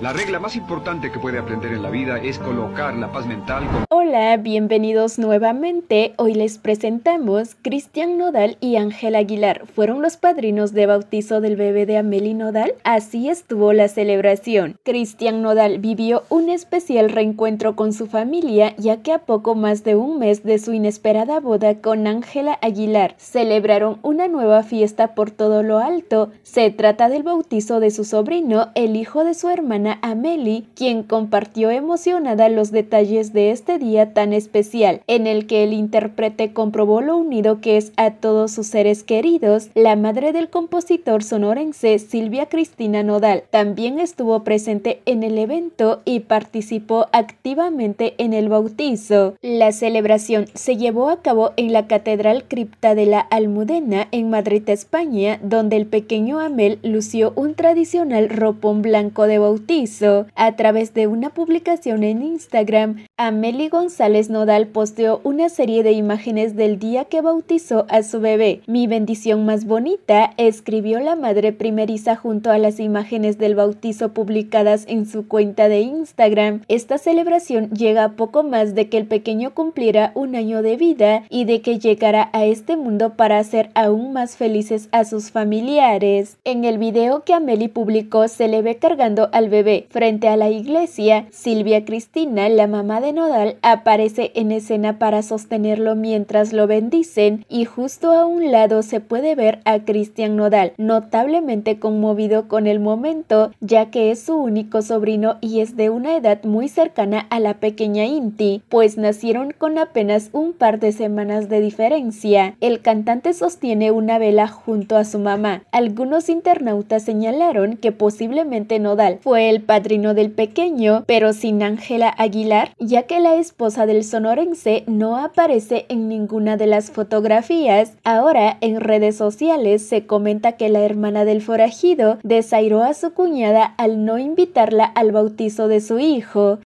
La regla más importante que puede aprender en la vida es colocar la paz mental. Hola, bienvenidos nuevamente. Hoy les presentamos Cristian Nodal y Ángela Aguilar. Fueron los padrinos de bautizo del bebé de Amelie Nodal. Así estuvo la celebración. Cristian Nodal vivió un especial reencuentro con su familia, ya que a poco más de un mes de su inesperada boda con Ángela Aguilar, celebraron una nueva fiesta por todo lo alto. Se trata del bautizo de su sobrino, el hijo de su hermana Ameli, quien compartió emocionada los detalles de este día tan especial, en el que el intérprete comprobó lo unido que es a todos sus seres queridos. La madre del compositor sonorense, Silvia Cristina Nodal, también estuvo presente en el evento y participó activamente en el bautizo. La celebración se llevó a cabo en la Catedral Cripta de la Almudena en Madrid, España, donde el pequeño Amel lució un tradicional ropón blanco de bautizo a través de una publicación en Instagram, Amelie González Nodal posteó una serie de imágenes del día que bautizó a su bebé. Mi bendición más bonita, escribió la madre primeriza junto a las imágenes del bautizo publicadas en su cuenta de Instagram. Esta celebración llega a poco más de que el pequeño cumpliera un año de vida y de que llegara a este mundo para hacer aún más felices a sus familiares. En el video que Amelie publicó se le ve cargando al bebé Frente a la iglesia, Silvia Cristina, la mamá de Nodal, aparece en escena para sostenerlo mientras lo bendicen y justo a un lado se puede ver a Cristian Nodal, notablemente conmovido con el momento, ya que es su único sobrino y es de una edad muy cercana a la pequeña Inti, pues nacieron con apenas un par de semanas de diferencia. El cantante sostiene una vela junto a su mamá. Algunos internautas señalaron que posiblemente Nodal fue el padrino del pequeño, pero sin Ángela Aguilar, ya que la esposa del sonorense no aparece en ninguna de las fotografías. Ahora en redes sociales se comenta que la hermana del forajido desairó a su cuñada al no invitarla al bautizo de su hijo.